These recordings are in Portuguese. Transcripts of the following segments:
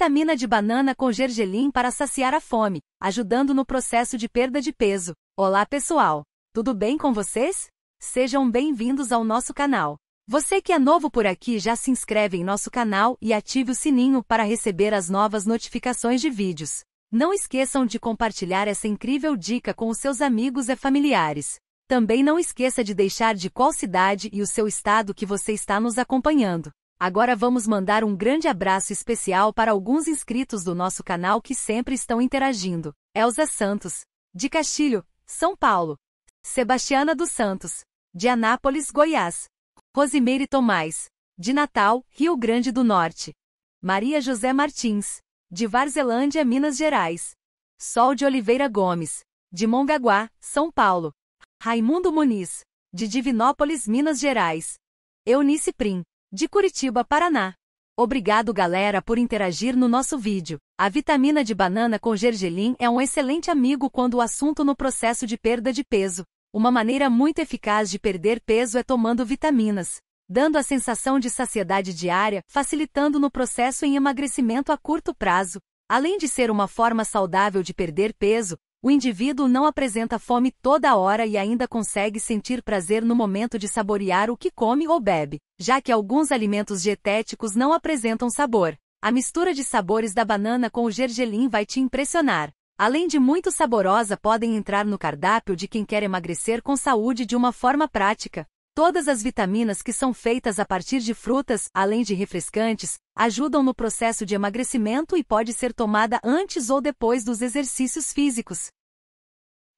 Vitamina de banana com gergelim para saciar a fome, ajudando no processo de perda de peso. Olá pessoal, tudo bem com vocês? Sejam bem-vindos ao nosso canal. Você que é novo por aqui já se inscreve em nosso canal e ative o sininho para receber as novas notificações de vídeos. Não esqueçam de compartilhar essa incrível dica com os seus amigos e familiares. Também não esqueça de deixar de qual cidade e o seu estado que você está nos acompanhando. Agora vamos mandar um grande abraço especial para alguns inscritos do nosso canal que sempre estão interagindo. Elza Santos, de Castilho, São Paulo. Sebastiana dos Santos, de Anápolis, Goiás. Rosimeire Tomás, de Natal, Rio Grande do Norte. Maria José Martins, de Varzelândia, Minas Gerais. Sol de Oliveira Gomes, de Mongaguá, São Paulo. Raimundo Muniz, de Divinópolis, Minas Gerais. Eunice Prim, de Curitiba, Paraná. Obrigado galera por interagir no nosso vídeo. A vitamina de banana com gergelim é um excelente amigo quando o assunto no processo de perda de peso. Uma maneira muito eficaz de perder peso é tomando vitaminas, dando a sensação de saciedade diária, facilitando no processo em emagrecimento a curto prazo. Além de ser uma forma saudável de perder peso, o indivíduo não apresenta fome toda hora e ainda consegue sentir prazer no momento de saborear o que come ou bebe, já que alguns alimentos dietéticos não apresentam sabor. A mistura de sabores da banana com o gergelim vai te impressionar. Além de muito saborosa, podem entrar no cardápio de quem quer emagrecer com saúde de uma forma prática. Todas as vitaminas que são feitas a partir de frutas, além de refrescantes, ajudam no processo de emagrecimento e pode ser tomada antes ou depois dos exercícios físicos.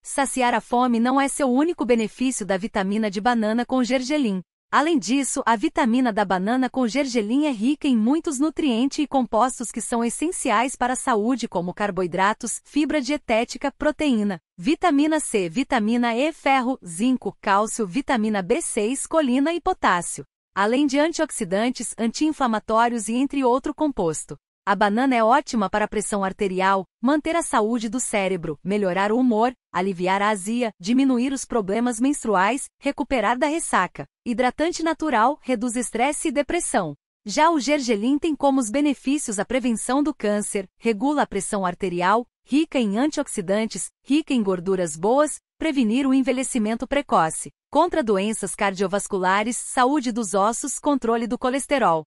Saciar a fome não é seu único benefício da vitamina de banana com gergelim. Além disso, a vitamina da banana com gergelim é rica em muitos nutrientes e compostos que são essenciais para a saúde, como carboidratos, fibra dietética, proteína, vitamina C, vitamina E, ferro, zinco, cálcio, vitamina B6, colina e potássio. Além de antioxidantes, anti-inflamatórios e entre outro composto. A banana é ótima para a pressão arterial, manter a saúde do cérebro, melhorar o humor, aliviar a azia, diminuir os problemas menstruais, recuperar da ressaca. Hidratante natural, reduz estresse e depressão. Já o gergelim tem como os benefícios a prevenção do câncer, regula a pressão arterial, rica em antioxidantes, rica em gorduras boas, prevenir o envelhecimento precoce, contra doenças cardiovasculares, saúde dos ossos, controle do colesterol.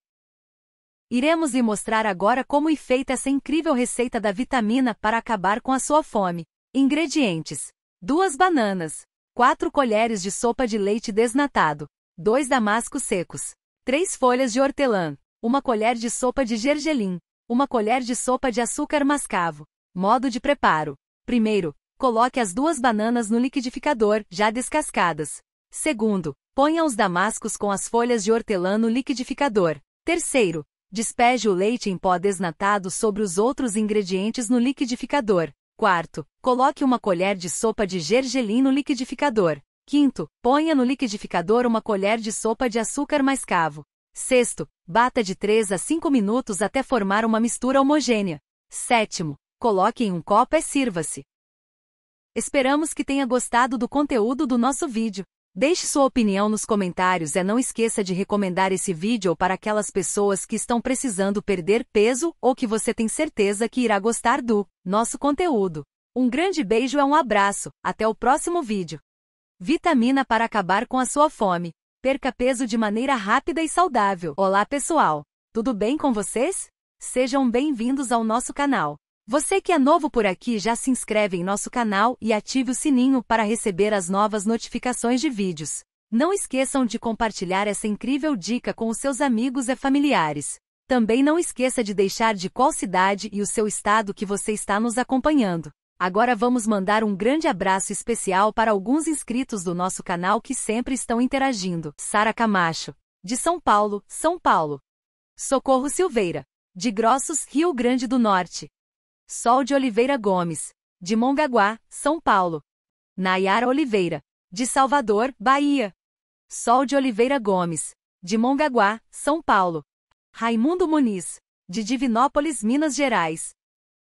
Iremos lhe mostrar agora como é feita essa incrível receita da vitamina para acabar com a sua fome. Ingredientes: 2 bananas, 4 colheres de sopa de leite desnatado, 2 damascos secos, 3 folhas de hortelã, 1 colher de sopa de gergelim, 1 colher de sopa de açúcar mascavo. Modo de preparo: primeiro, coloque as duas bananas no liquidificador, já descascadas. Segundo, ponha os damascos com as folhas de hortelã no liquidificador. Terceiro, Despeje o leite em pó desnatado sobre os outros ingredientes no liquidificador. Quarto, coloque uma colher de sopa de gergelim no liquidificador. Quinto, ponha no liquidificador uma colher de sopa de açúcar mascavo. Sexto, bata de 3 a 5 minutos até formar uma mistura homogênea. Sétimo, coloque em um copo e sirva-se. Esperamos que tenha gostado do conteúdo do nosso vídeo. Deixe sua opinião nos comentários e não esqueça de recomendar esse vídeo para aquelas pessoas que estão precisando perder peso ou que você tem certeza que irá gostar do nosso conteúdo. Um grande beijo e um abraço, até o próximo vídeo. Vitamina para acabar com a sua fome. Perca peso de maneira rápida e saudável. Olá pessoal, tudo bem com vocês? Sejam bem-vindos ao nosso canal. Você que é novo por aqui já se inscreve em nosso canal e ative o sininho para receber as novas notificações de vídeos. Não esqueçam de compartilhar essa incrível dica com os seus amigos e familiares. Também não esqueça de deixar de qual cidade e o seu estado que você está nos acompanhando. Agora vamos mandar um grande abraço especial para alguns inscritos do nosso canal que sempre estão interagindo. Sara Camacho, de São Paulo, São Paulo. Socorro Silveira, de Grossos, Rio Grande do Norte. Sol de Oliveira Gomes, de Mongaguá, São Paulo. Nayara Oliveira, de Salvador, Bahia. Sol de Oliveira Gomes, de Mongaguá, São Paulo. Raimundo Muniz, de Divinópolis, Minas Gerais.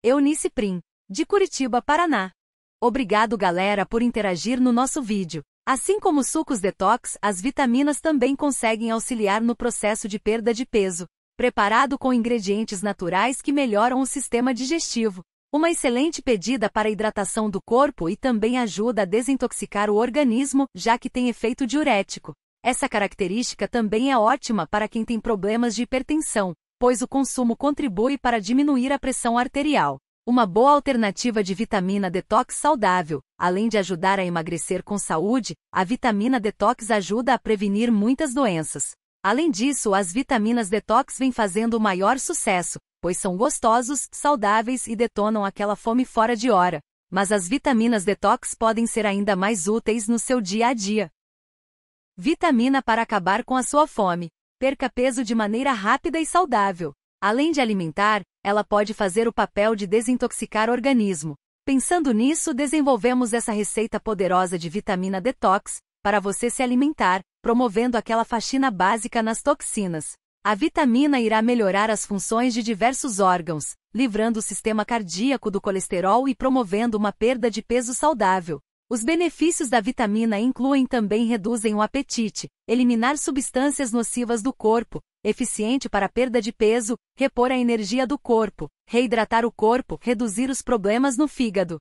Eunice Prim, de Curitiba, Paraná. Obrigado, galera, por interagir no nosso vídeo. Assim como sucos detox, as vitaminas também conseguem auxiliar no processo de perda de peso preparado com ingredientes naturais que melhoram o sistema digestivo. Uma excelente pedida para a hidratação do corpo e também ajuda a desintoxicar o organismo, já que tem efeito diurético. Essa característica também é ótima para quem tem problemas de hipertensão, pois o consumo contribui para diminuir a pressão arterial. Uma boa alternativa de vitamina detox saudável, além de ajudar a emagrecer com saúde, a vitamina detox ajuda a prevenir muitas doenças. Além disso, as vitaminas detox vêm fazendo o maior sucesso, pois são gostosos, saudáveis e detonam aquela fome fora de hora. Mas as vitaminas detox podem ser ainda mais úteis no seu dia a dia. Vitamina para acabar com a sua fome. Perca peso de maneira rápida e saudável. Além de alimentar, ela pode fazer o papel de desintoxicar o organismo. Pensando nisso, desenvolvemos essa receita poderosa de vitamina detox para você se alimentar, promovendo aquela faxina básica nas toxinas. A vitamina irá melhorar as funções de diversos órgãos, livrando o sistema cardíaco do colesterol e promovendo uma perda de peso saudável. Os benefícios da vitamina incluem também reduzem o apetite, eliminar substâncias nocivas do corpo, eficiente para a perda de peso, repor a energia do corpo, reidratar o corpo, reduzir os problemas no fígado,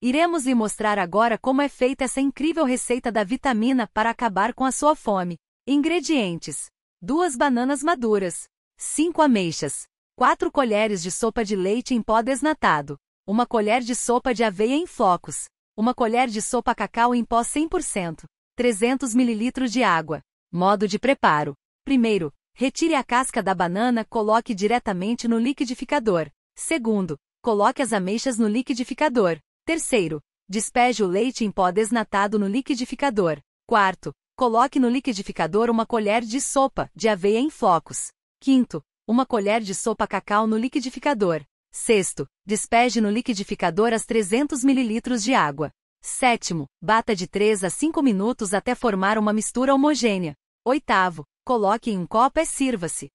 Iremos lhe mostrar agora como é feita essa incrível receita da vitamina para acabar com a sua fome. Ingredientes: 2 bananas maduras, 5 ameixas, 4 colheres de sopa de leite em pó desnatado, 1 colher de sopa de aveia em flocos, 1 colher de sopa cacau em pó 100%, 300 ml de água. Modo de preparo: primeiro, retire a casca da banana, coloque diretamente no liquidificador. Segundo, coloque as ameixas no liquidificador. Terceiro, despeje o leite em pó desnatado no liquidificador. Quarto, coloque no liquidificador uma colher de sopa de aveia em flocos. Quinto, uma colher de sopa cacau no liquidificador. Sexto, despeje no liquidificador as 300 ml de água. Sétimo, bata de 3 a 5 minutos até formar uma mistura homogênea. Oitavo, coloque em um copo e sirva-se.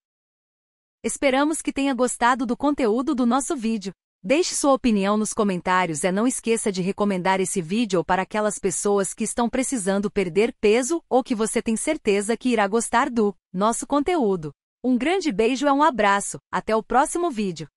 Esperamos que tenha gostado do conteúdo do nosso vídeo. Deixe sua opinião nos comentários e não esqueça de recomendar esse vídeo para aquelas pessoas que estão precisando perder peso ou que você tem certeza que irá gostar do nosso conteúdo. Um grande beijo e um abraço, até o próximo vídeo!